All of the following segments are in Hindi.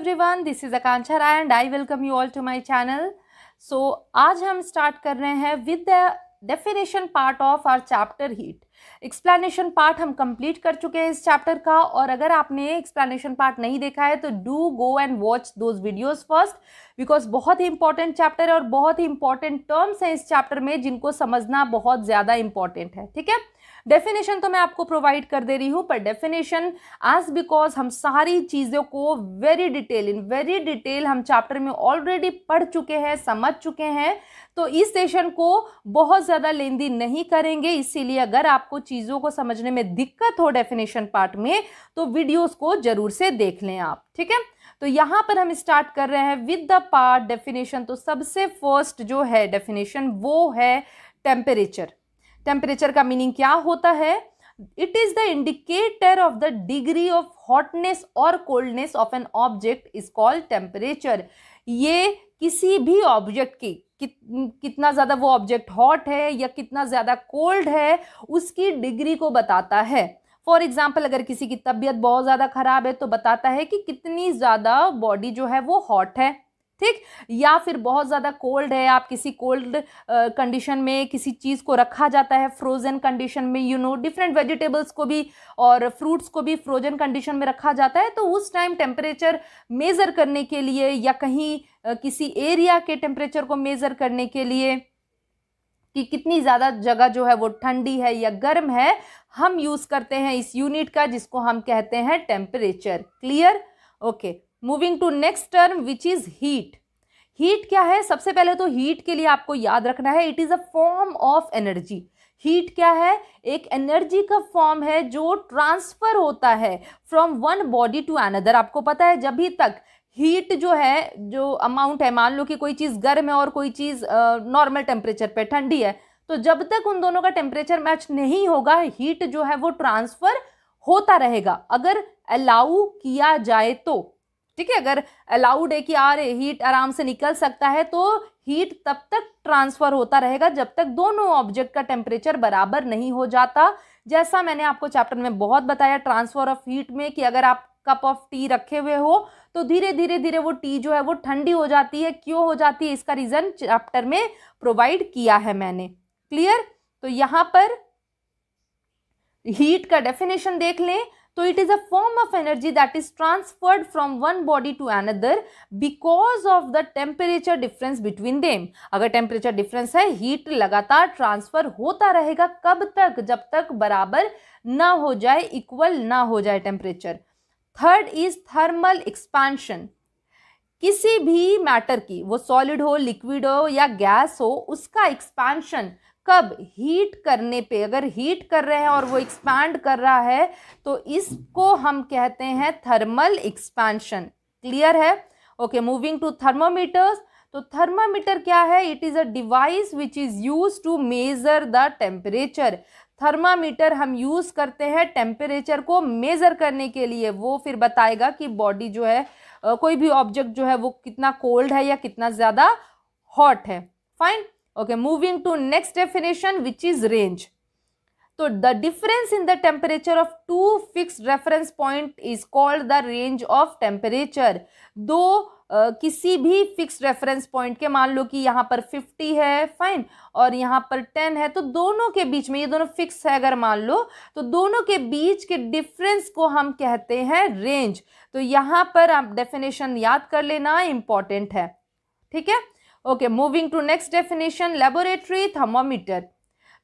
everyone this is Akanksha Rai and I welcome you all to my channel so आज हम स्टार्ट कर रहे हैं with the definition part of our chapter heat explanation part हम कंप्लीट कर चुके हैं इस चैप्टर का और अगर आपने एक्सप्लेनेशन पार्ट नहीं देखा है तो do go and watch those videos first because बहुत ही इंपॉर्टेंट चैप्टर है और बहुत ही इंपॉर्टेंट टर्म्स हैं इस चैप्टर में जिनको समझना बहुत ज़्यादा इंपॉर्टेंट है ठीक है डेफिनेशन तो मैं आपको प्रोवाइड कर दे रही हूँ पर डेफिनेशन एज बिकॉज हम सारी चीज़ों को very detail in very detail हम चैप्टर में ऑलरेडी पढ़ चुके हैं समझ चुके हैं तो इस सेशन को बहुत ज़्यादा लेंदी नहीं करेंगे इसीलिए अगर आपको चीज़ों को समझने में दिक्कत हो डेफिनेशन पार्ट में तो वीडियोस को ज़रूर से देख लें आप ठीक है तो यहां पर हम स्टार्ट कर रहे हैं विद द पार्ट डेफिनेशन तो सबसे फर्स्ट जो है डेफिनेशन वो है टेम्परेचर टेम्परेचर का मीनिंग क्या होता है it is the indicator of the degree of hotness और coldness of an object is called temperature ये किसी भी ऑब्जेक्ट की कितना ज़्यादा वो ऑब्जेक्ट हॉट है या कितना ज़्यादा कोल्ड है उसकी डिग्री को बताता है फॉर एग्जाम्पल अगर किसी की तबीयत बहुत ज़्यादा ख़राब है तो बताता है कि कितनी ज़्यादा बॉडी जो है वो हॉट है ठीक या फिर बहुत ज़्यादा कोल्ड है आप किसी कोल्ड कंडीशन में किसी चीज़ को रखा जाता है फ्रोज़न कंडीशन में यू नो डिफरेंट वेजिटेबल्स को भी और फ्रूट्स को भी फ्रोज़न कंडीशन में रखा जाता है तो उस टाइम टेम्परेचर मेज़र करने के लिए या कहीं uh, किसी एरिया के टेम्परेचर को मेज़र करने के लिए कि कितनी ज़्यादा जगह जो है वो ठंडी है या गर्म है हम यूज़ करते हैं इस यूनिट का जिसको हम कहते हैं temperature clear okay moving to next term which is heat heat क्या है सबसे पहले तो हीट के लिए आपको याद रखना है it is a form of energy heat क्या है एक एनर्जी का फॉर्म है जो ट्रांसफ़र होता है from one body to another आपको पता है जब भी तक हीट जो है जो अमाउंट है मान लो कि कोई चीज़ गर्म है और कोई चीज़ नॉर्मल टेम्परेचर पे ठंडी है तो जब तक उन दोनों का टेम्परेचर मैच नहीं होगा हीट जो है वो ट्रांसफ़र होता रहेगा अगर अलाउ किया जाए तो ठीक है अगर अलाउड है कि आ रहे हीट आराम से निकल सकता है तो हीट तब तक ट्रांसफ़र होता रहेगा जब तक दोनों ऑब्जेक्ट का टेम्परेचर बराबर नहीं हो जाता जैसा मैंने आपको चैप्टर में बहुत बताया ट्रांसफ़र ऑफ हीट में कि अगर आप कप ऑफ टी रखे हुए हो तो धीरे धीरे धीरे वो टी जो है वो ठंडी हो जाती है क्यों हो जाती है इसका रीज़न चैप्टर में प्रोवाइड किया है मैंने क्लियर तो यहां पर हीट का डेफिनेशन देख लें तो it is a form of energy that is transferred from one body to another because of the temperature difference between them अगर टेम्परेचर डिफरेंस है हीट लगातार ट्रांसफर होता रहेगा कब तक जब तक बराबर ना हो जाए इक्वल ना हो जाए temperature third is thermal expansion किसी भी मैटर की वो सॉलिड हो लिक्विड हो या गैस हो उसका एक्सपांशन कब हीट करने पे अगर हीट कर रहे हैं और वो एक्सपांड कर रहा है तो इसको हम कहते हैं थर्मल एक्सपांशन क्लियर है ओके मूविंग टू थर्मोमीटर्स तो थर्मामीटर क्या है it is a device which is use to measure the temperature thermometer हम यूज़ करते हैं टेम्परेचर को मेज़र करने के लिए वो फिर बताएगा कि बॉडी जो है कोई भी ऑब्जेक्ट जो है वो कितना कोल्ड है या कितना ज़्यादा हॉट है fine okay moving to next definition which is range तो the difference in the temperature of two fix reference point is called the range of temperature दो किसी भी फिक्स रेफरेंस पॉइंट के मान लो कि यहाँ पर फिफ्टी है फाइन और यहाँ पर टेन है तो दोनों के बीच में ये दोनों फिक्स है अगर मान लो तो दोनों के बीच के डिफरेंस को हम कहते हैं रेंज तो यहाँ पर आप डेफिनेशन याद कर लेना इम्पॉर्टेंट है ठीक है okay moving to next definition laboratory thermometer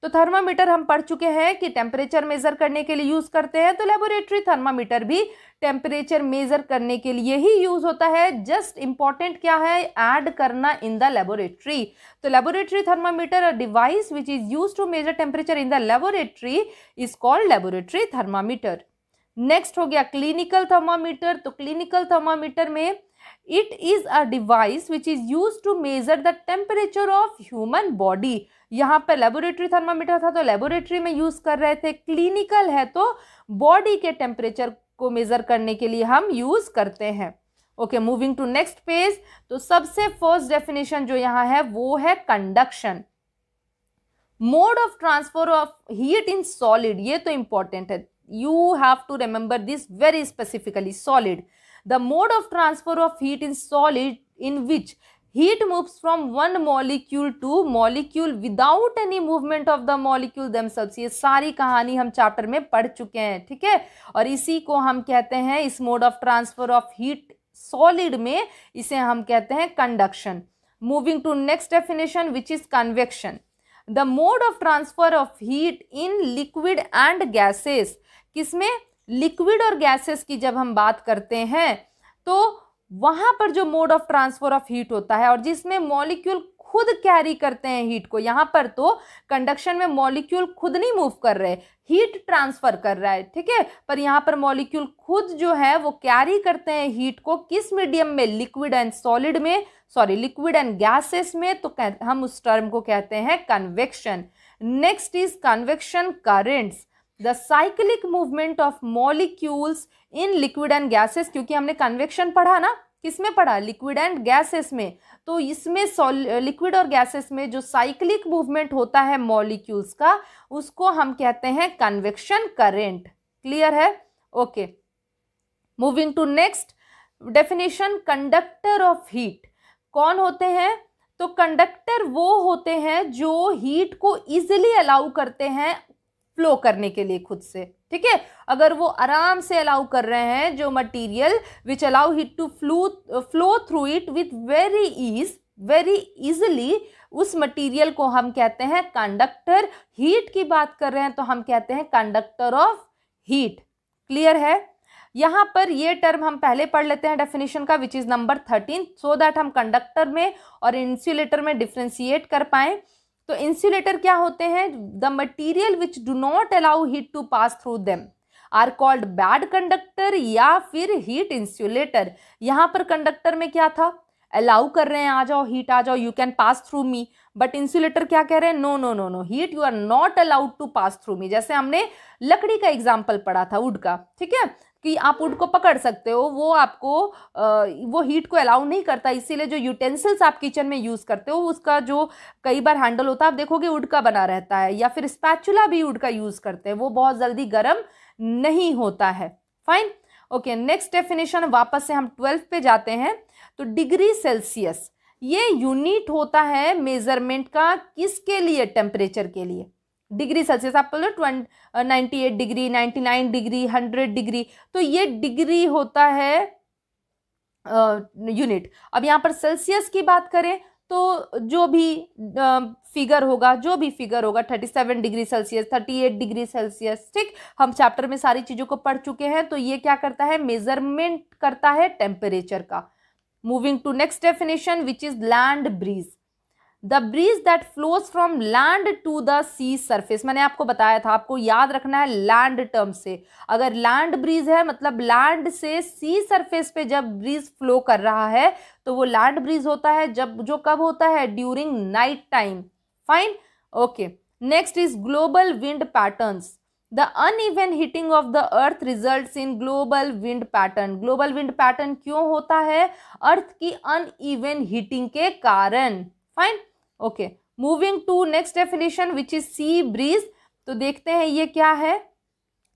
तो थर्मामीटर हम पढ़ चुके हैं कि टेम्परेचर मेज़र करने के लिए यूज़ करते हैं तो लेबोरेटरी थर्मामीटर भी टेम्परेचर मेज़र करने के लिए ही यूज़ होता है जस्ट इम्पॉर्टेंट क्या है ऐड करना इन द लेबोरेटरी तो laboratory thermometer a device which is use to measure temperature in the laboratory is called laboratory thermometer next हो गया क्लिनिकल थर्मामीटर तो क्लिनिकल थर्मामीटर में it is a device which is use to measure the temperature of human body यहाँ पर लेबोरेटरी थर्मामीटर था तो लेबोरेटरी में यूज़ कर रहे थे क्लिनिकल है तो बॉडी के टेम्परेचर को मेज़र करने के लिए हम यूज़ करते हैं okay moving to next page तो सबसे फर्स्ट डेफिनेशन जो यहाँ है वो है conduction mode of transfer of heat in solid ये तो इंपॉर्टेंट है you have to remember this very specifically solid the mode of transfer of heat in solid in which heat moves from one molecule to molecule without any movement of the molecule themselves ये सारी कहानी हम चैप्टर में पढ़ चुके हैं ठीक है और इसी को हम कहते हैं इस mode of transfer of heat solid में इसे हम कहते हैं conduction moving to next definition which is convection the mode of transfer of heat in liquid and gases किसमें लिक्विड और गैसेस की जब हम बात करते हैं तो वहाँ पर जो mode of transfer of heat होता है और जिसमें मॉलिक्यूल खुद कैरी करते हैं हीट को यहाँ पर तो कंडक्शन में मॉलिक्यूल खुद नहीं मूव कर रहे हीट ट्रांसफर कर रहा है ठीक है पर यहाँ पर मॉलिक्यूल खुद जो है वो कैरी करते हैं हीट को किस मीडियम में लिक्विड एंड सॉलिड में सॉरी लिक्विड एंड गैसेस में तो हम उस टर्म को कहते हैं convection next is convection currents the cyclic movement of molecules in liquid and gases क्योंकि हमने कन्वेक्शन पढ़ा ना किसमें पढ़ा लिक्विड एंड गैसेस में तो इसमें लिक्विड और गैसेस में जो साइक्लिक मूवमेंट होता है मॉलिक्यूल्स का उसको हम कहते हैं कन्वेक्शन करेंट क्लियर है okay moving to next definition conductor of heat कौन होते हैं तो कंडक्टर वो होते हैं जो हीट को इजिली अलाउ करते हैं फ्लो करने के लिए खुद से ठीक है अगर वो आराम से अलाउ कर रहे हैं जो material which allow heat to flu flow through it with very ease very easily उस मटेरियल को हम कहते हैं कंडक्टर हीट की बात कर रहे हैं तो हम कहते हैं कंडक्टर ऑफ हीट क्लियर है यहाँ पर ये टर्म हम पहले पढ़ लेते हैं डेफिनेशन का which is number thirteen so that हम कंडक्टर में और इंसुलेटर में डिफ्रेंशिएट कर पाएँ तो इंसुलेटर क्या होते हैं the material which do not allow heat to pass through them are called bad conductor या फिर हीट इंसुलेटर यहाँ पर कंडक्टर में क्या था अलाउ कर रहे हैं आ जाओ हीट आ जाओ you can pass through me but insulator क्या कह रहे हैं no no no no heat you are not allowed to pass through me जैसे हमने लकड़ी का एग्जाम्पल पढ़ा था वुड का ठीक है कि आप वुड को पकड़ सकते हो वो आपको आ, वो हीट को अलाउ नहीं करता इसीलिए जो यूटेंसिल्स आप किचन में यूज़ करते हो उसका जो कई बार हैंडल होता है आप देखोगे वुड का बना रहता है या फिर स्पैचुला भी वुड का यूज़ करते हैं वो बहुत जल्दी गर्म नहीं होता है फाइन ओके नेक्स्ट डेफिनेशन वापस से हम ट्वेल्थ पे जाते हैं तो डिग्री सेल्सियस ये यूनिट होता है मेजरमेंट का किसके लिए टेम्परेचर के लिए डिग्री सेल्सियस आप बोलो twenty ninety eight degree ninety nine degree hundred degree तो ये डिग्री होता है यूनिट uh, अब यहाँ पर सेल्सियस की बात करें तो जो भी फिगर होगा जो भी फिगर होगा thirty seven degree celsius thirty eight degree celsius ठीक हम चैप्टर में सारी चीज़ों को पढ़ चुके हैं तो ये क्या करता है मेजरमेंट करता है टेम्परेचर का moving to next definition which is land breeze the breeze that flows from land to the sea surface मैंने आपको बताया था आपको याद रखना है लैंड टर्म से अगर लैंड ब्रीज है मतलब लैंड से सी सरफेस पे जब ब्रीज फ्लो कर रहा है तो वो लैंड ब्रीज होता है जब जो कब होता है during night time fine okay next is global wind patterns the uneven heating of the earth result in global wind pattern global wind pattern क्यों होता है अर्थ की अनइवन हीटिंग के कारण fine okay moving to next definition which is sea breeze तो देखते हैं ये क्या है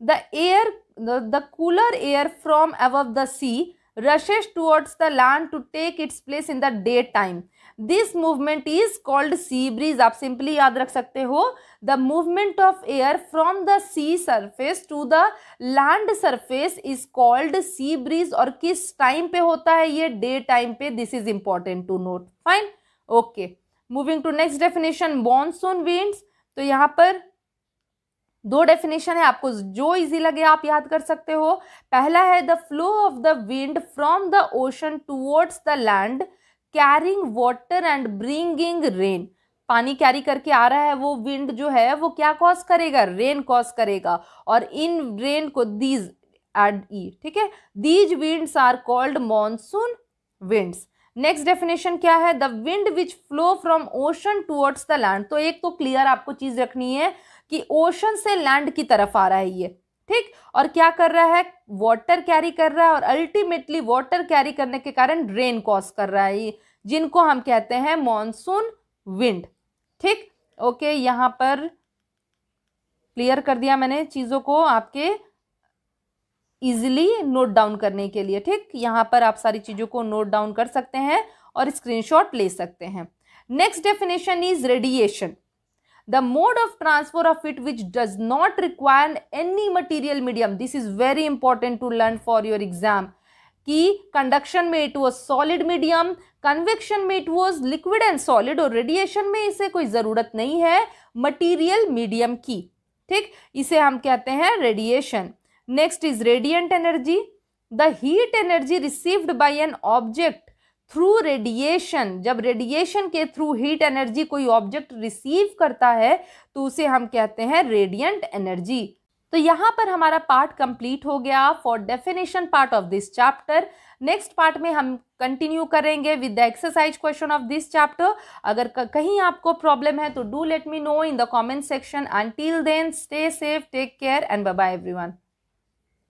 the air the cooler air from अब the sea rushes towards the land to take its place in the day time this movement is called sea breeze आप सिंपली याद रख सकते हो the movement of air from the sea surface to the land surface is called sea breeze और किस टाइम पे होता है ये डे टाइम पे this is important to note fine okay moving to next definition monsoon winds तो यहां पर दो डेफिनेशन है आपको जो इजी लगे आप याद कर सकते हो पहला है the flow of the wind from the ocean towards the land carrying water and bringing rain पानी कैरी करके आ रहा है वो विंड जो है वो क्या कॉज करेगा रेन कॉज करेगा और इन रेन को दीज एड ई ठीक है these winds are called monsoon winds next definition क्या है the wind which flow from ocean towards the land तो एक तो क्लियर आपको चीज रखनी है कि ओशन से लैंड की तरफ आ रहा है ये ठीक और क्या कर रहा है वाटर कैरी कर रहा है और अल्टीमेटली वाटर कैरी करने के कारण रेन कॉज कर रहा है जिनको हम कहते हैं मॉनसून विंड ठीक ओके यहाँ पर क्लियर कर दिया मैंने चीज़ों को आपके इजिली नोट डाउन करने के लिए ठीक यहाँ पर आप सारी चीज़ों को नोट डाउन कर सकते हैं और स्क्रीनशॉट ले सकते हैं next definition is radiation the mode of transfer of it which does not require any material medium this is very important to learn for your exam कि कंडक्शन में it was solid medium convection में it was liquid and solid और रेडिएशन में इसे कोई ज़रूरत नहीं है मटीरियल मीडियम की ठीक इसे हम कहते हैं radiation next is radiant energy the heat energy received by an object through radiation जब रेडिएशन के थ्रू हीट एनर्जी कोई ऑब्जेक्ट रिसीव करता है तो उसे हम कहते हैं रेडियंट एनर्जी तो यहाँ पर हमारा पार्ट कंप्लीट हो गया for definition part of this chapter next part में हम कंटिन्यू करेंगे with the exercise question of this chapter अगर कहीं आपको प्रॉब्लम है तो do let me know in the comment section and till then stay safe take care and bye bye everyone